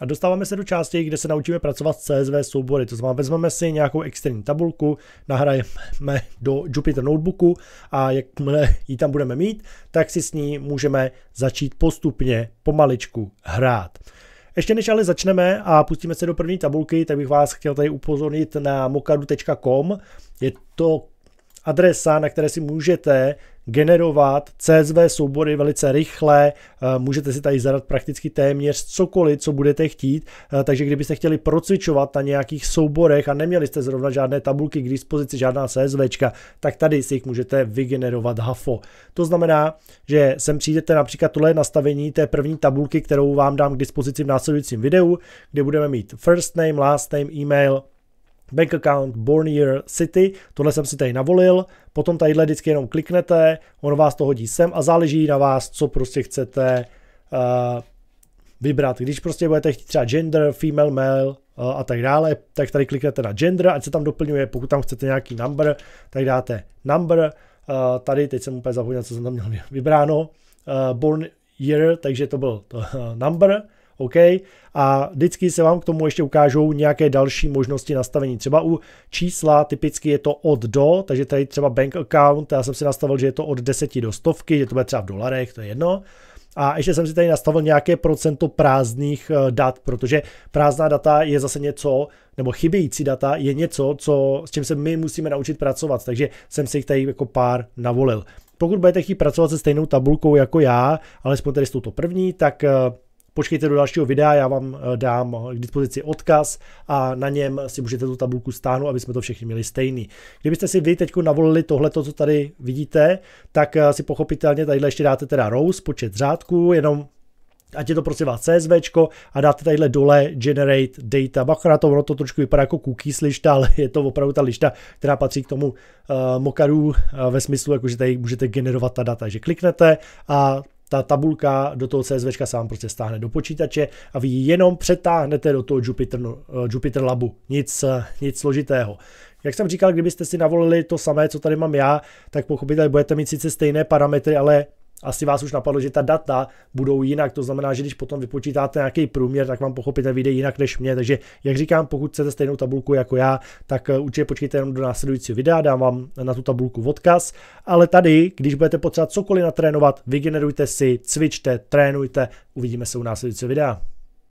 A dostáváme se do části, kde se naučíme pracovat s CSV soubory. To znamená, vezmeme si nějakou externí tabulku, nahrajeme do Jupyter Notebooku a jakmile ji tam budeme mít, tak si s ní můžeme začít postupně, pomaličku hrát. Ještě než ale začneme a pustíme se do první tabulky, tak bych vás chtěl tady upozornit na mokadu.com. Je to adresa, na které si můžete generovat CSV soubory velice rychle, eh, můžete si tady zadat prakticky téměř cokoliv, co budete chtít, eh, takže kdybyste chtěli procvičovat na nějakých souborech a neměli jste zrovna žádné tabulky k dispozici, žádná CSV, tak tady si jich můžete vygenerovat HAFO. To znamená, že sem přijdete například tohle nastavení té první tabulky, kterou vám dám k dispozici v následujícím videu, kde budeme mít first name, last name, email, bank account, born year, city, tohle jsem si tady navolil, potom tadyhle vždycky jenom kliknete, on vás to hodí sem a záleží na vás, co prostě chcete uh, vybrat. Když prostě budete chtít třeba gender, female, male uh, a tak dále, tak tady kliknete na gender, ať se tam doplňuje, pokud tam chcete nějaký number, tak dáte number, uh, tady, teď jsem úplně zapomněl, co jsem tam měl vybráno, uh, born year, takže to byl to, uh, number, OK? A vždycky se vám k tomu ještě ukážou nějaké další možnosti nastavení. Třeba u čísla typicky je to od do, takže tady třeba bank account, já jsem si nastavil, že je to od 10 do stovky, že to bude třeba v dolarech, to je jedno. A ještě jsem si tady nastavil nějaké procento prázdných eh, dat, protože prázdná data je zase něco, nebo chybějící data je něco, co, s čím se my musíme naučit pracovat, takže jsem si jich tady jako pár navolil. Pokud budete chtít pracovat se stejnou tabulkou jako já, alespoň tady s touto první, tak eh, Počkejte do dalšího videa, já vám eh, dám eh, k dispozici odkaz a na něm si můžete tu tabulku stáhnout, aby jsme to všichni měli stejný. Kdybyste si vy teď navolili tohle, co tady vidíte, tak eh, si pochopitelně tady ještě dáte teda rows, počet řádků, jenom ať je to prosím vás CSV a dáte tadyhle dole generate data. Bacha na to, ono to trošku vypadá jako cookies lišta, ale je to opravdu ta lišta, která patří k tomu uh, mokaru uh, ve smyslu, jako že tady můžete generovat ta data. Takže kliknete a ta tabulka do toho CSV se vám prostě stáhne do počítače a vy ji jenom přetáhnete do toho Jupyter, eh, Jupyter Labu. Nic, eh, nic složitého. Jak jsem říkal, kdybyste si navolili to samé, co tady mám já, tak pochopitelně budete mít sice stejné parametry, ale asi vás už napadlo, že ta data budou jinak, to znamená, že když potom vypočítáte nějaký průměr, tak vám pochopíte vyjde jinak než mě. Takže, jak říkám, pokud chcete stejnou tabulku jako já, tak eh, určitě počkejte jenom do následujícího videa, dám vám na tu tabulku odkaz. Ale tady, když budete potřebovat cokoliv natrénovat, vygenerujte si, cvičte, trénujte, uvidíme se u následujícího videa.